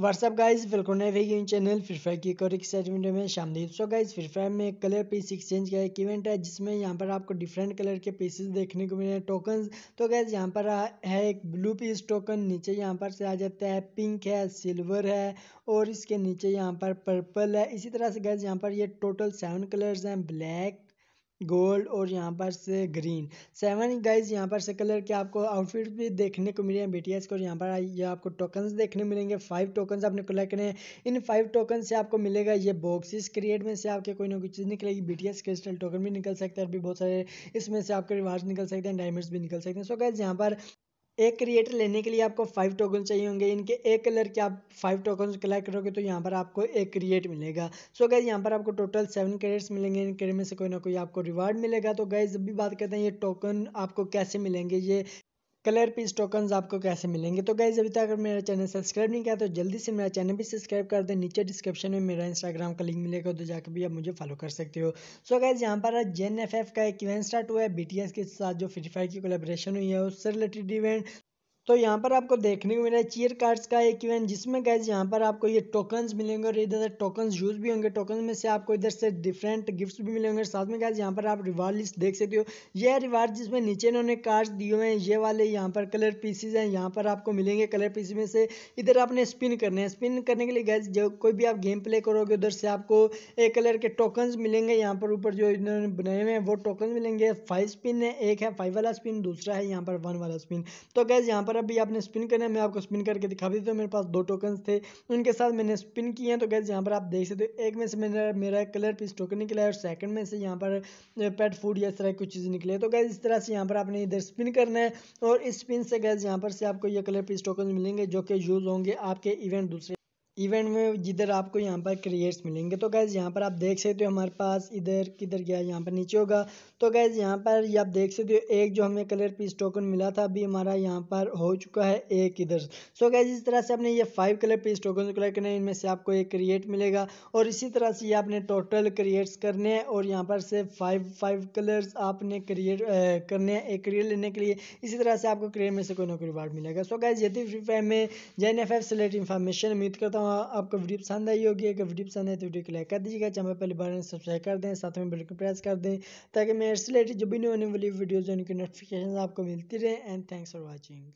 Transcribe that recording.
what's up guys welcome नए इन channel free fire की एक और एक्साइट वीडियो में शामिल सो गाइज फ्री फायर में कलर पीस एक्सचेंज का एक इवेंट है जिसमें यहाँ पर आपको डिफरेंट कलर के पीसेस देखने को मिले हैं टोकन तो गाइज यहाँ पर है एक ब्लू पीस टोकन नीचे यहाँ पर से आ जाता है पिंक है सिल्वर है और इसके नीचे यहाँ पर पर्पल है इसी तरह से गाइज यहाँ पर ये टोटल सेवन कलर्स हैं ब्लैक गोल्ड और यहाँ पर से ग्रीन सेवन गाइज यहाँ पर से कलर के आपको आउटफिट भी देखने को मिले हैं बी को और यहाँ पर ये आपको टोकन्स देखने मिलेंगे फाइव टोकन्स आपने कलेक्ट करें इन फाइव टोकन से आपको मिलेगा ये बॉक्सेस क्रिएट में से आपके कोई ना कोई चीज़ निकलेगी बीटीएस क्रिस्टल टोकन भी निकल सकता है और भी बहुत सारे इसमें से आपके रिवार्ड निकल सकते हैं डायमंड्स भी निकल सकते हैं सो गाइज यहाँ पर एक क्रिएटर लेने के लिए आपको फाइव टोकन चाहिए होंगे इनके एक कलर के आप फाइव टोकन कलेक्ट करोगे तो यहाँ पर आपको एक क्रिएट मिलेगा सो गैज यहाँ पर आपको टोटल सेवन क्रेडिट्स मिलेंगे इन क्रेडिट में से कोई ना कोई आपको रिवार्ड मिलेगा तो गैज जब भी बात करते हैं ये टोकन आपको कैसे मिलेंगे ये कलर पीस टोकन आपको कैसे मिलेंगे तो गाइज अभी तक अगर मेरा चैनल सब्सक्राइब नहीं किया तो जल्दी से मेरा चैनल भी सब्सक्राइब कर दें नीचे डिस्क्रिप्शन में मेरा इंस्टाग्राम का लिंक मिलेगा तो जाकर भी आप मुझे फॉलो कर सकते हो सो गाइज यहाँ पर जेन एफ एफ का एक इवेंट स्टार्ट हुआ है बी टी एस के साथ जो फ्री फायर की कोलेब्रेशन हुई है उससे रिलेटेड इवेंट तो यहाँ पर आपको देखने को मिला है चीयर कार्ड्स का एक इवेंट जिसमें गैज यहाँ पर आपको ये टोकन्स मिलेंगे और इधर से टोकन्स यूज भी होंगे टोकन में से आपको इधर से डिफरेंट गिफ्ट्स भी मिलेंगे साथ में गैज यहाँ पर आप रिवार्ड लिस्ट देख सकते हो ये रिवार्ड जिसमें नीचे इन्होंने कार्ड्स दिए हुए हैं ये वाले यहाँ पर कलर पीसीज हैं यहाँ पर आपको मिलेंगे कलर पीसीज में से इधर आपने स्पिन करने हैं स्पिन करने के लिए गैस जो कोई भी आप गेम प्ले करोगे उधर से आपको एक कलर के टोकन्स मिलेंगे यहाँ पर ऊपर जो इन्होंने बनाए हुए हैं वो टोकन मिलेंगे फाइव स्पिन है एक है फाइव वाला स्पिन दूसरा है यहाँ पर वन वाला स्पिन तो गैज यहाँ पर तरफ भी आपने स्पिन करना है मैं आपको स्पिन करके दिखा देता हूँ मेरे पास दो टोकन थे उनके साथ मैंने स्पिन किए हैं तो गैस यहाँ पर आप देख सकते हो एक में से मेरा मेरा कलर पीस टोकन निकला है और सेकंड में से यहाँ पर पेट फूड या इस तरह की कुछ चीज़ निकले तो गैस इस तरह से यहाँ पर आपने इधर स्पिन करना है और इस स्पिन से गैस यहाँ पर से आपको ये कलर पीस टोकन मिलेंगे जो कि यूज़ होंगे आपके इवेंट दूसरे इवेंट में जिधर आपको यहाँ पर क्रिएट्स मिलेंगे तो गैज़ यहाँ पर आप देख सकते हो हमारे पास इधर किधर गया यहाँ पर नीचे होगा तो गैज़ यहाँ पर ये आप देख सकते हो एक जो हमें कलर पीस टोकन मिला था अभी हमारा यहाँ पर हो चुका है एक इधर सो गैज़ इस तरह से आपने ये five colour piece token collect करने इनमें से आपको एक क्रिएट मिलेगा और इसी तरह से ये आपने टोटल क्रिएट्स करने हैं और यहाँ पर से फाइव फाइव कलर्स आपने क्रिएट करने हैं एक क्रिएट लेने के लिए इसी तरह से आपको क्रिएट में से कोई ना कोई रिवार्ड मिलेगा सो गैज़ यदि फ्री फायर में J N F F select information उम्मीद करता हूँ आपको वीडियो पसंद आई होगी अगर वीडियो पसंद है तो वीडियो को लाइक कर दीजिएगा चैनल पहले बार में सब्सक्राइब कर दें साथ में बेल को प्रेस कर दें ताकि मेरे रिलेटेड जो भी होने वाली वीडियोज़ उनकी नोटिफिकेशन आपको मिलती रहे एंड थैंक्स फॉर वॉचिंग